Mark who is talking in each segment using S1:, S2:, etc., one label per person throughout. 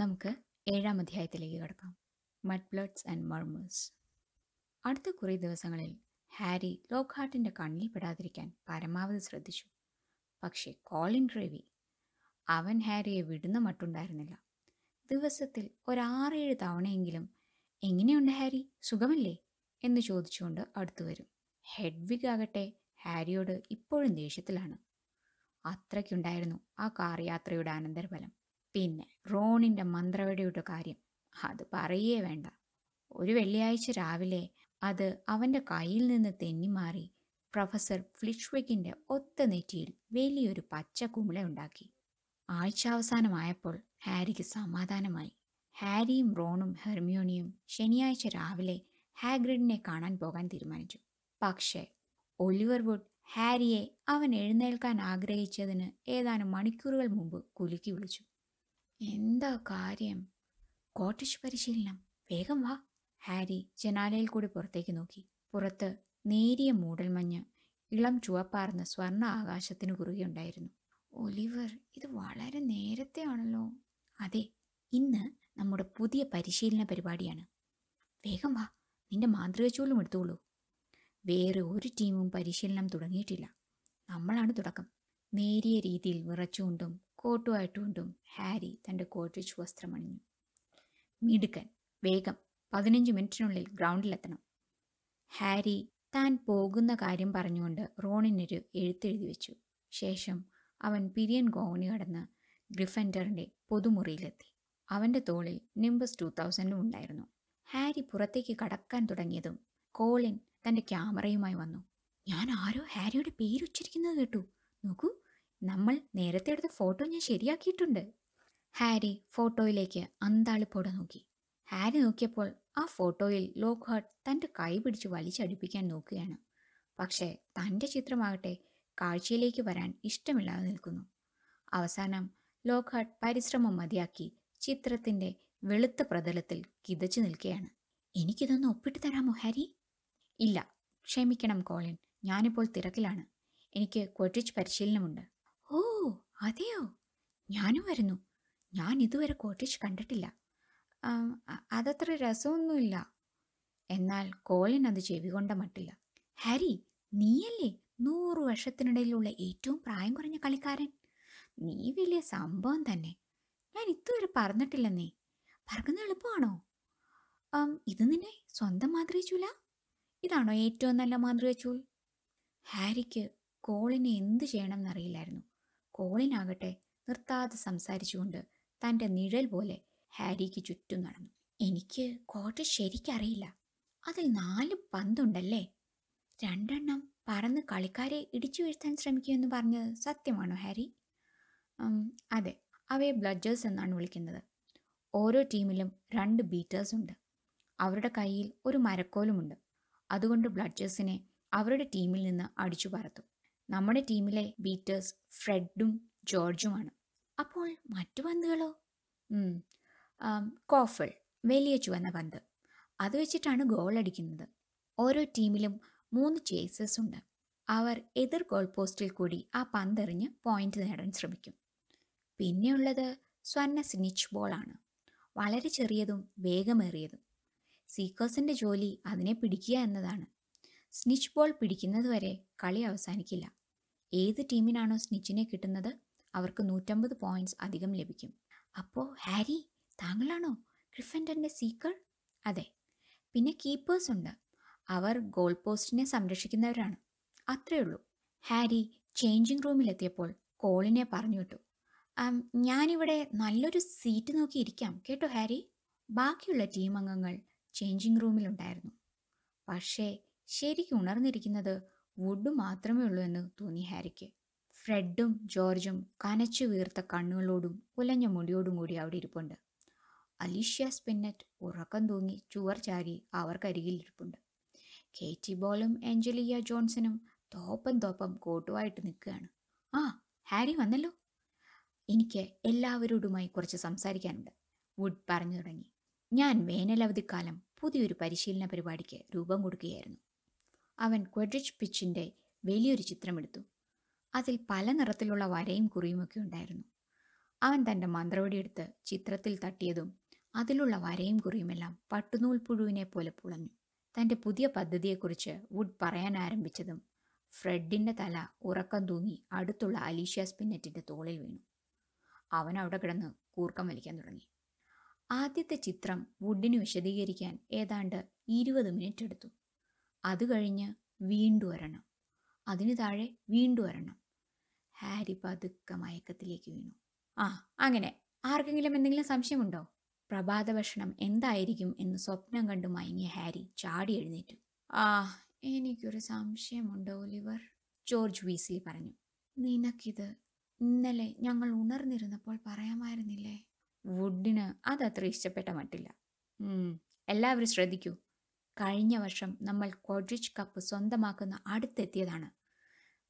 S1: നമുക്ക് ഏഴാം അധ്യായത്തിലേക്ക് കടക്കാം മഡ് ബ്ലഡ്സ് ആൻഡ് മർമേഴ്സ് അടുത്ത കുറേ ദിവസങ്ങളിൽ ഹാരി ലോക്ഹാർട്ടിൻ്റെ കണ്ണിൽ പെടാതിരിക്കാൻ പരമാവധി ശ്രദ്ധിച്ചു പക്ഷേ കോളിൻ ഡ്രേവി അവൻ ഹാരിയെ വിടുന്ന മട്ടുണ്ടായിരുന്നില്ല ദിവസത്തിൽ ഒരാറേഴ് തവണയെങ്കിലും എങ്ങനെയുണ്ട് ഹാരി സുഖമല്ലേ എന്ന് ചോദിച്ചുകൊണ്ട് അടുത്തു വരും ഹെഡ്വിഗ് ആകട്ടെ ഹാരിയോട് ഇപ്പോഴും ദേഷ്യത്തിലാണ് അത്രയ്ക്കുണ്ടായിരുന്നു ആ കാർ യാത്രയുടെ അനന്തരഫലം പിന്നെ റോണിൻ്റെ മന്ത്രവടിയുടെ കാര്യം അത് പറയേ വേണ്ട ഒരു വെള്ളിയാഴ്ച രാവിലെ അത് അവൻ്റെ കയ്യിൽ നിന്ന് തെന്നിമാറി പ്രൊഫസർ ഫ്ലിഷ്വെക്കിൻ്റെ ഒത്ത നെറ്റിയിൽ വലിയൊരു പച്ച കുമിള ഉണ്ടാക്കി ആഴ്ച അവസാനമായപ്പോൾ ഹാരിക്ക് സമാധാനമായി ഹാരിയും റോണും ഹെർമിയോണിയും ശനിയാഴ്ച രാവിലെ ഹാഗ്രിഡിനെ കാണാൻ പോകാൻ തീരുമാനിച്ചു പക്ഷേ ഒലിവർ വുഡ് ഹാരിയെ അവൻ എഴുന്നേൽക്കാൻ ആഗ്രഹിച്ചതിന് ഏതാനും മണിക്കൂറുകൾ മുമ്പ് കുലുക്കി വിളിച്ചു എന്താ കാര്യം കോട്ടേജ് പരിശീലനം വേഗം വാ ഹാരി ജനാലയിൽ കൂടി പുറത്തേക്ക് നോക്കി പുറത്ത് നേരിയ മൂടൽമഞ്ഞ് ഇളം ചുവപ്പാർന്ന സ്വർണ്ണ ആകാശത്തിന് ഉണ്ടായിരുന്നു ഒലിവർ ഇത് വളരെ നേരത്തെ ആണല്ലോ അതെ ഇന്ന് നമ്മുടെ പുതിയ പരിശീലന പരിപാടിയാണ് വേഗം വാ നിന്റെ മാന്ത്രികച്ചോലും എടുത്തോളൂ വേറെ ഒരു ടീമും പരിശീലനം തുടങ്ങിയിട്ടില്ല നമ്മളാണ് തുടക്കം നേരിയ രീതിയിൽ വിറച്ചുകൊണ്ടും കോട്ടുമായിട്ടുകൊണ്ടും ഹാരി തൻ്റെ കോട്ടിച്ച് വസ്ത്രമണിഞ്ഞു മിടുക്കൻ വേഗം പതിനഞ്ച് മിനിറ്റിനുള്ളിൽ ഗ്രൗണ്ടിലെത്തണം ഹാരി താൻ പോകുന്ന കാര്യം പറഞ്ഞുകൊണ്ട് റോണിനൊരു എഴുത്തെഴുതി വെച്ചു ശേഷം അവൻ പിരിയൻ ഗോവണി കടന്ന് ഗ്രിഫൻഡറിൻ്റെ പൊതുമുറിയിലെത്തി അവൻ്റെ തോളിൽ നിംബസ് ടു തൗസൻഡും ഉണ്ടായിരുന്നു ഹാരി പുറത്തേക്ക് കടക്കാൻ തുടങ്ങിയതും കോളിൻ തൻ്റെ ക്യാമറയുമായി വന്നു ഞാൻ ആരോ ഹാരിയുടെ പേര് കേട്ടു നോക്കൂ നമ്മൾ നേരത്തെ എടുത്ത ഫോട്ടോ ഞാൻ ശരിയാക്കിയിട്ടുണ്ട് ഹാരി ഫോട്ടോയിലേക്ക് അന്താളിപ്പോടെ നോക്കി ഹാരി നോക്കിയപ്പോൾ ആ ഫോട്ടോയിൽ ലോക്ക്ഹാർട്ട് തൻ്റെ കൈ പിടിച്ച് വലിച്ചടിപ്പിക്കാൻ നോക്കുകയാണ് പക്ഷേ തൻ്റെ ചിത്രമാകട്ടെ കാഴ്ചയിലേക്ക് വരാൻ ഇഷ്ടമില്ലാതെ നിൽക്കുന്നു അവസാനം ലോക്ക്ഹാർട്ട് പരിശ്രമം മതിയാക്കി ചിത്രത്തിൻ്റെ വെളുത്ത പ്രതലത്തിൽ കിതച്ചു നിൽക്കുകയാണ് എനിക്കിതൊന്ന് ഒപ്പിട്ട് തരാമോ ഹാരി ഇല്ല ക്ഷമിക്കണം കോളിൻ ഞാനിപ്പോൾ തിരക്കിലാണ് എനിക്ക് ക്വട്ടിച്ച് പരിശീലനമുണ്ട് അതെയോ ഞാനും വരുന്നു ഞാൻ ഇതുവരെ കോട്ടേജ് കണ്ടിട്ടില്ല അതത്ര രസമൊന്നുമില്ല എന്നാൽ കോളിൻ അത് ചെവികൊണ്ട മട്ടില്ല ഹരി നീയല്ലേ നൂറു വർഷത്തിനിടയിലുള്ള ഏറ്റവും പ്രായം കുറഞ്ഞ കളിക്കാരൻ നീ വലിയ സംഭവം തന്നെ ഞാൻ ഇതുവരെ പറഞ്ഞിട്ടില്ലെന്നേ പറഞ്ഞത് എളുപ്പമാണോ ഇത് നിന്നെ സ്വന്തം ചൂല ഇതാണോ ഏറ്റവും നല്ല മാതൃകച്ചൂൽ ഹാരിക്ക് കോളിനെ എന്തു ചെയ്യണമെന്നറിയില്ലായിരുന്നു കോളിനാകട്ടെ നിർത്താതെ സംസാരിച്ചുകൊണ്ട് തൻ്റെ നിഴൽ പോലെ ഹാരിക്ക് ചുറ്റും നടന്നു എനിക്ക് കോട്ട് ശരിക്കറിയില്ല അതിൽ നാല് പന്തുണ്ടല്ലേ രണ്ടെണ്ണം പറന്ന് കളിക്കാരെ ഇടിച്ചു വീഴ്ത്താൻ ശ്രമിക്കുമെന്ന് പറഞ്ഞത് സത്യമാണോ ഹാരി അതെ അവയെ ബ്ലഡ്ജേഴ്സ് എന്നാണ് വിളിക്കുന്നത് ഓരോ ടീമിലും രണ്ട് ബീറ്റേഴ്സ് ഉണ്ട് അവരുടെ കയ്യിൽ ഒരു മരക്കോലുമുണ്ട് അതുകൊണ്ട് ബ്ലഡ്ജേഴ്സിനെ അവരുടെ ടീമിൽ നിന്ന് അടിച്ചു പറത്തും നമ്മുടെ ടീമിലെ ബീറ്റേഴ്സ് ഫ്രെഡും ജോർജുമാണ് അപ്പോൾ മറ്റു പന്തുകളോ കോഫൾ വലിയ ചുവന്ന പന്ത് അത് വെച്ചിട്ടാണ് ഗോൾ അടിക്കുന്നത് ഓരോ ടീമിലും മൂന്ന് ചേസസ് ഉണ്ട് അവർ എതിർ ഗോൾ പോസ്റ്റിൽ കൂടി ആ പന്തെറിഞ്ഞ് പോയിന്റ് നേടാൻ ശ്രമിക്കും പിന്നെയുള്ളത് സ്വർണ്ണ സ്നിച്ച് ബോളാണ് വളരെ ചെറിയതും വേഗമേറിയതും സീക്കേഴ്സിൻ്റെ ജോലി അതിനെ പിടിക്കുക എന്നതാണ് സ്നിച്ച് ബോൾ പിടിക്കുന്നതുവരെ കളി അവസാനിക്കില്ല ഏത് ടീമിനാണോ സ്നിച്ചിനെ കിട്ടുന്നത് അവർക്ക് നൂറ്റമ്പത് പോയിന്റ്സ് അധികം ലഭിക്കും അപ്പോൾ ഹാരി താങ്കളാണോ ക്രിഫൻഡറിൻ്റെ സീക്കൾ അതെ പിന്നെ കീപ്പേഴ്സ് ഉണ്ട് അവർ ഗോൾ പോസ്റ്റിനെ സംരക്ഷിക്കുന്നവരാണ് അത്രയേ ഉള്ളൂ ഹാരി ചേഞ്ചിങ് റൂമിലെത്തിയപ്പോൾ കോളിനെ പറഞ്ഞു വിട്ടു ഞാനിവിടെ നല്ലൊരു സീറ്റ് നോക്കിയിരിക്കാം കേട്ടോ ഹാരി ബാക്കിയുള്ള ടീം അംഗങ്ങൾ ചേഞ്ചിങ് റൂമിലുണ്ടായിരുന്നു പക്ഷേ ശരിക്കും ഉണർന്നിരിക്കുന്നത് വുഡ് മാത്രമേ ഉള്ളൂ എന്ന് തോന്നി ഹാരിക്ക് ഫ്രെഡും ജോർജും കനച്ചു വീർത്ത കണ്ണുകളോടും ഉലഞ്ഞ മുടിയോടും കൂടി അവിടെ ഇരിപ്പുണ്ട് അലീഷ്യ സ്പിന്നറ്റ് ഉറക്കം തൂങ്ങി ചുവർ ചാരി അവർക്കരികിൽ ഇരിപ്പുണ്ട് കേറ്റി ബോളും ആഞ്ചലിയ ജോൺസനും തോപ്പം തോപ്പം കോട്ടുമായിട്ട് നിൽക്കുകയാണ് ആ ഹാരി വന്നല്ലോ എനിക്ക് എല്ലാവരോടുമായി കുറച്ച് സംസാരിക്കാനുണ്ട് വുഡ് പറഞ്ഞു തുടങ്ങി ഞാൻ വേനലവധിക്കാലം പുതിയൊരു പരിശീലന പരിപാടിക്ക് രൂപം കൊടുക്കുകയായിരുന്നു അവൻ ക്വഡ്രിച്ച് പിച്ചിൻ്റെ വലിയൊരു ചിത്രമെടുത്തു അതിൽ പല നിറത്തിലുള്ള വരയും കുറിയുമൊക്കെ ഉണ്ടായിരുന്നു അവൻ തൻ്റെ മന്ത്രവടിയെടുത്ത് ചിത്രത്തിൽ തട്ടിയതും അതിലുള്ള വരയും കുറിയുമെല്ലാം പട്ടുനൂൽ പുഴുവിനെ പോലെ പുളഞ്ഞു തൻ്റെ പുതിയ പദ്ധതിയെക്കുറിച്ച് വുഡ് പറയാൻ ആരംഭിച്ചതും ഫ്രെഡിൻ്റെ തല ഉറക്കം തൂങ്ങി അടുത്തുള്ള അലീഷ്യ സ്പിന്നറ്റിൻ്റെ തോളിൽ വീണു അവൻ അവിടെ കിടന്ന് കൂർക്കം വലിക്കാൻ തുടങ്ങി ആദ്യത്തെ ചിത്രം വുഡിന് വിശദീകരിക്കാൻ ഏതാണ്ട് ഇരുപത് മിനിറ്റ് എടുത്തു അത് കഴിഞ്ഞ് വീണ്ടും വരണം അതിന് താഴെ വീണ്ടും വരണം ഹാരി പതുക്ക മയക്കത്തിലേക്ക് വീണു ആ അങ്ങനെ ആർക്കെങ്കിലും എന്തെങ്കിലും സംശയമുണ്ടോ പ്രഭാത ഭക്ഷണം എന്തായിരിക്കും എന്ന് സ്വപ്നം കണ്ടു മയങ്ങിയ ഹാരി ചാടി എഴുന്നേറ്റു ആ എനിക്കൊരു സംശയമുണ്ടോ ഒലിവർ ജോർജ് വീസ്ലി പറഞ്ഞു നിനക്കിത് ഇന്നലെ ഞങ്ങൾ ഉണർന്നിരുന്നപ്പോൾ പറയാമായിരുന്നില്ലേ വുഡിന് അതത്ര ഇഷ്ടപ്പെട്ട മട്ടില്ല എല്ലാവരും ശ്രദ്ധിക്കൂ കഴിഞ്ഞ വർഷം നമ്മൾ കോഡ്രിച്ച് കപ്പ് സ്വന്തമാക്കുന്ന അടുത്തെത്തിയതാണ്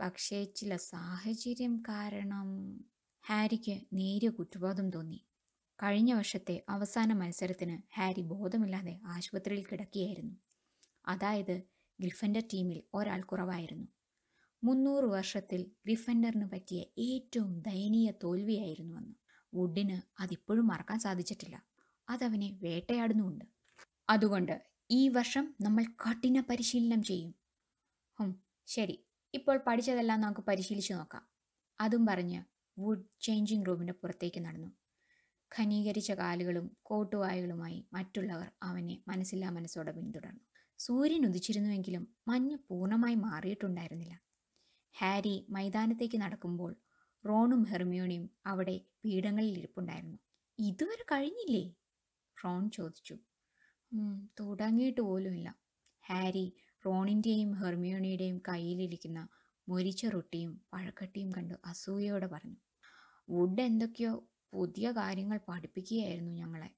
S1: പക്ഷേ ചില സാഹചര്യം കാരണം ഹാരിക്ക് നേരിയ കുറ്റബോധം തോന്നി കഴിഞ്ഞ വർഷത്തെ അവസാന മത്സരത്തിന് ഹാരി ബോധമില്ലാതെ ആശുപത്രിയിൽ കിടക്കുകയായിരുന്നു അതായത് ഗ്രിഫൻഡർ ടീമിൽ ഒരാൾ കുറവായിരുന്നു മുന്നൂറ് വർഷത്തിൽ ഗ്രിഫൻഡറിന് പറ്റിയ ഏറ്റവും ദയനീയ തോൽവിയായിരുന്നു അന്ന് വുഡിന് അതിപ്പോഴും മറക്കാൻ സാധിച്ചിട്ടില്ല അതവനെ വേട്ടയാടുന്നുമുണ്ട് അതുകൊണ്ട് ഈ വർഷം നമ്മൾ കഠിന പരിശീലനം ചെയ്യും ഹും ശരി ഇപ്പോൾ പഠിച്ചതെല്ലാം നമുക്ക് പരിശീലിച്ചു നോക്കാം അതും പറഞ്ഞ് വുഡ് ചേഞ്ചിങ് റൂമിന് പുറത്തേക്ക് നടന്നു ഖനീകരിച്ച കാലുകളും കോട്ടുവായുകളുമായി മറ്റുള്ളവർ അവനെ മനസ്സില്ലാ മനസ്സോടെ പിന്തുടർന്നു സൂര്യൻ ഉദിച്ചിരുന്നുവെങ്കിലും മഞ്ഞ് പൂർണ്ണമായി മാറിയിട്ടുണ്ടായിരുന്നില്ല ഹാരി മൈതാനത്തേക്ക് നടക്കുമ്പോൾ റോണും ഹെർമിയോണിയും അവിടെ പീഠങ്ങളിൽ ഇരിപ്പുണ്ടായിരുന്നു ഇതുവരെ കഴിഞ്ഞില്ലേ റോൺ ചോദിച്ചു തുടങ്ങിയിട്ട് പോലുമില്ല ഹാരി റോണിൻ്റെയും ഹെർമിയോണിയുടെയും കയ്യിലിരിക്കുന്ന മുരിച്ച റൊട്ടിയും പഴക്കട്ടിയും കണ്ട് അസൂയയോടെ പറഞ്ഞു വുഡ് എന്തൊക്കെയോ പുതിയ കാര്യങ്ങൾ പഠിപ്പിക്കുകയായിരുന്നു ഞങ്ങളെ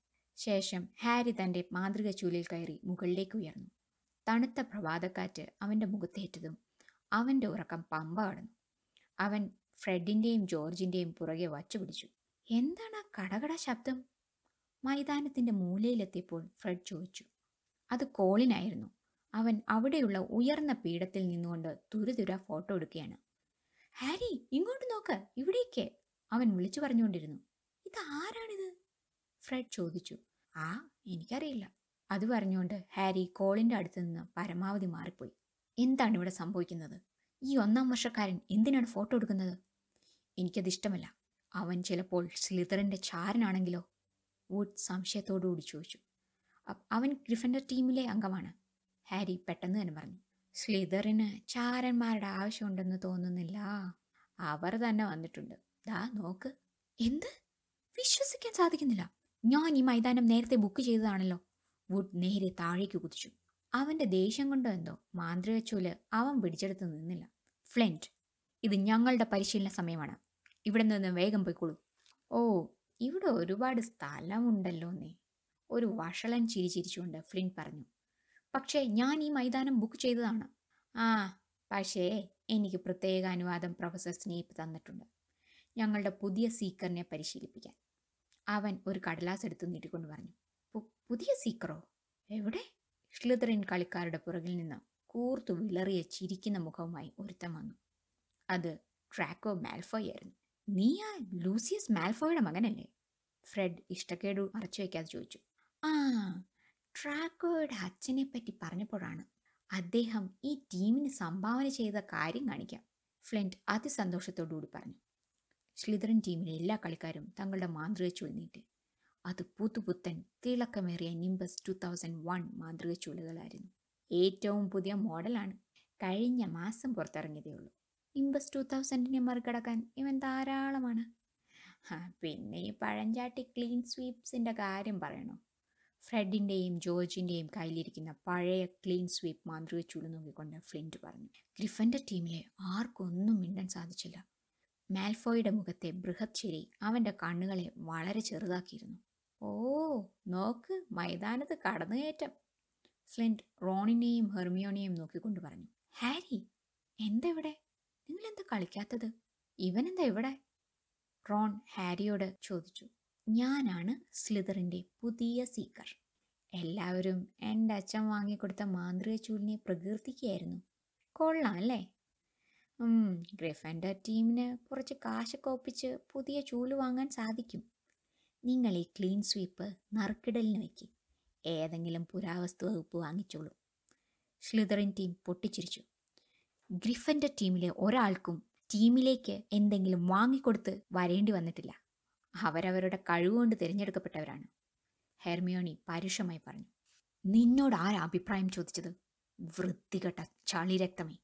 S1: ശേഷം ഹാരി തൻ്റെ മാതൃക ചൂലിൽ കയറി മുകളിലേക്ക് ഉയർന്നു തണുത്ത പ്രഭാതക്കാറ്റ് അവൻ്റെ മുഖത്തേറ്റതും അവൻ്റെ ഉറക്കം പമ്പ കടന്നു അവൻ ഫ്രെഡിൻ്റെയും ജോർജിൻ്റെയും പുറകെ വച്ചുപിടിച്ചു എന്താണ് കടകട ശബ്ദം മൈതാനത്തിൻ്റെ മൂലയിലെത്തിയപ്പോൾ ഫ്രെഡ് ചോദിച്ചു അത് കോളിനായിരുന്നു അവൻ അവിടെയുള്ള ഉയർന്ന പീഠത്തിൽ നിന്നുകൊണ്ട് തുരുതുര ഫോട്ടോ എടുക്കുകയാണ് ഹാരി ഇങ്ങോട്ട് നോക്ക് ഇവിടേക്ക് അവൻ വിളിച്ചു പറഞ്ഞുകൊണ്ടിരുന്നു ഇത് ആരാണിത് ഫ്രെഡ് ചോദിച്ചു ആ എനിക്കറിയില്ല അത് പറഞ്ഞുകൊണ്ട് ഹാരി കോളിൻ്റെ അടുത്ത് നിന്ന് പരമാവധി മാറിപ്പോയി എന്താണ് ഇവിടെ സംഭവിക്കുന്നത് ഈ ഒന്നാം വർഷക്കാരൻ എന്തിനാണ് ഫോട്ടോ എടുക്കുന്നത് എനിക്കത് ഇഷ്ടമല്ല അവൻ ചിലപ്പോൾ സ്ലിതറിൻ്റെ ചാരനാണെങ്കിലോ വൂഡ് സംശയത്തോടുകൂടി ചോദിച്ചു അവൻ ഗ്രിഫൻ്റെ ടീമിലെ അംഗമാണ് ഹാരി പെട്ടെന്ന് തന്നെ പറഞ്ഞു സ്ലിതറിന് ചാരന്മാരുടെ ആവശ്യമുണ്ടെന്ന് തോന്നുന്നില്ല അവർ തന്നെ വന്നിട്ടുണ്ട് ദാ നോക്ക് എന്ത് വിശ്വസിക്കാൻ സാധിക്കുന്നില്ല ഞാൻ ഈ മൈതാനം നേരത്തെ ബുക്ക് ചെയ്തതാണല്ലോ വുഡ് നേരെ താഴേക്ക് കുതിച്ചു അവൻ്റെ ദേഷ്യം കൊണ്ടോ എന്തോ മാന്ത്രികച്ചൂല് അവൻ പിടിച്ചെടുത്ത് നിന്നില്ല ഫ്ലെൻറ്റ് ഇത് ഞങ്ങളുടെ പരിശീലന സമയമാണ് ഇവിടെ നിന്ന് വേഗം പോയിക്കോളൂ ഓ ഇവിടെ ഒരുപാട് സ്ഥലമുണ്ടല്ലോ എന്നേ ഒരു വഷളൻ ചിരി ചിരിച്ചുകൊണ്ട് ഫ്ലിൻ പറഞ്ഞു പക്ഷേ ഞാൻ ഈ മൈതാനം ബുക്ക് ചെയ്തതാണ് ആ പക്ഷേ എനിക്ക് പ്രത്യേക അനുവാദം പ്രൊഫസർ സ്നേപ്പ് തന്നിട്ടുണ്ട് ഞങ്ങളുടെ പുതിയ സീക്കറിനെ പരിശീലിപ്പിക്കാൻ അവൻ ഒരു കടലാസ് എടുത്ത് നീട്ടിക്കൊണ്ട് പറഞ്ഞു പുതിയ സീക്കറോ എവിടെ ഷ്ലിതറിൻ കളിക്കാരുടെ പുറകിൽ നിന്ന് കൂർത്തു വിളറിയ ചിരിക്കുന്ന മുഖവുമായി ഒരുത്തം വന്നു അത് ട്രാക്കോ മാൽഫോയായിരുന്നു നീയാ ലൂസിയസ് മാൽഫോയുടെ മകനല്ലേ ഫ്രെഡ് ഇഷ്ടക്കേട് മറച്ചു വയ്ക്കാതെ ചോദിച്ചു ആ ട്രാക്കോയുടെ അച്ഛനെ പറ്റി പറഞ്ഞപ്പോഴാണ് അദ്ദേഹം ഈ ടീമിന് സംഭാവന ചെയ്ത കാര്യം കാണിക്കാം ഫ്ലെൻറ്റ് അതിസന്തോഷത്തോടുകൂടി പറഞ്ഞു ശ്ലിതറൻ ടീമിലെ എല്ലാ കളിക്കാരും തങ്ങളുടെ മാന്ത്രിക ചുഴി അത് പുതുപുത്തൻ തിളക്കമേറിയ നിംബസ് ടു തൗസൻഡ് വൺ മാന്ത്രിക ചുഴികളായിരുന്നു ഏറ്റവും പുതിയ മോഡലാണ് കഴിഞ്ഞ മാസം പുറത്തിറങ്ങിയതേ ഉള്ളൂ ഇമ്പസ് ടു തൗസൻഡിനെ മറികടക്കാൻ ഇവൻ ധാരാളമാണ് പിന്നെ ഈ പഴഞ്ചാട്ടി ക്ലീൻ സ്വീപ്സിൻ്റെ കാര്യം പറയണോ ഫ്രെഡിൻ്റെയും ജോർജിൻ്റെയും കയ്യിലിരിക്കുന്ന പഴയ ക്ലീൻ സ്വീപ്പ് മാന്ത്രിക ചുളു നോക്കിക്കൊണ്ട് ഫ്ലിൻറ്റ് പറഞ്ഞു ഗ്രിഫൻ്റെ ടീമിലെ ആർക്കൊന്നും മിണ്ടാൻ സാധിച്ചില്ല മാൽഫോയുടെ മുഖത്തെ ബൃഹത് ചിരി അവൻ്റെ കണ്ണുകളെ വളരെ ചെറുതാക്കിയിരുന്നു ഓ നോക്ക് മൈതാനത്ത് കടന്നുകയറ്റം ഫ്ലിൻറ്റ് റോണിനെയും ഹെർമിയോണിയെയും നോക്കിക്കൊണ്ട് പറഞ്ഞു ഹാരി എന്തെവിടെ നിങ്ങളെന്താ കളിക്കാത്തത് ഇവനെന്താ ഇവിടെ റോൺ ഹാരിയോട് ചോദിച്ചു ഞാനാണ് സ്ലിതറിൻ്റെ പുതിയ സീക്കർ എല്ലാവരും എൻ്റെ അച്ഛൻ വാങ്ങിക്കൊടുത്ത മാന്ത്രിക ചൂലിനെ പ്രകീർത്തിക്കുകയായിരുന്നു കൊള്ളാം അല്ലേ ഗ്രിഫൻ്റെ ടീമിന് കുറച്ച് കാശൊക്കെ ഒപ്പിച്ച് പുതിയ ചൂല് വാങ്ങാൻ സാധിക്കും നിങ്ങൾ ഈ ക്ലീൻ സ്വീപ്പ് നറുക്കിടലിന് വയ്ക്ക് ഏതെങ്കിലും പുരാവസ്തു വകുപ്പ് വാങ്ങിച്ചോളൂ ഷ്ലിതറിൻ ടീം പൊട്ടിച്ചിരിച്ചു ഗ്രിഫന്റെ ടീമിലെ ഒരാൾക്കും ടീമിലേക്ക് എന്തെങ്കിലും വാങ്ങിക്കൊടുത്ത് വരേണ്ടി വന്നിട്ടില്ല അവരവരുടെ കഴിവുകൊണ്ട് തിരഞ്ഞെടുക്കപ്പെട്ടവരാണ് ഹെർമിയോണി പരുഷമായി പറഞ്ഞു നിന്നോട് ആരാ അഭിപ്രായം ചോദിച്ചത് വൃത്തികെട്ട ചളിരക്തമേ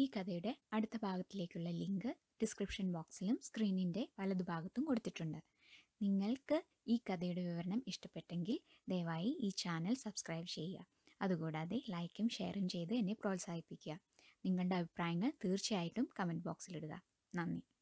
S1: ഈ കഥയുടെ അടുത്ത ഭാഗത്തിലേക്കുള്ള ലിങ്ക് ഡിസ്ക്രിപ്ഷൻ ബോക്സിലും സ്ക്രീനിൻ്റെ വലതുഭാഗത്തും കൊടുത്തിട്ടുണ്ട് നിങ്ങൾക്ക് ഈ കഥയുടെ വിവരണം ഇഷ്ടപ്പെട്ടെങ്കിൽ ദയവായി ഈ ചാനൽ സബ്സ്ക്രൈബ് ചെയ്യുക അതുകൂടാതെ ലൈക്കും ഷെയറും ചെയ്ത് എന്നെ പ്രോത്സാഹിപ്പിക്കുക നിങ്ങളുടെ അഭിപ്രായങ്ങൾ തീർച്ചയായിട്ടും കമൻറ്റ് ബോക്സിലിടുക നന്ദി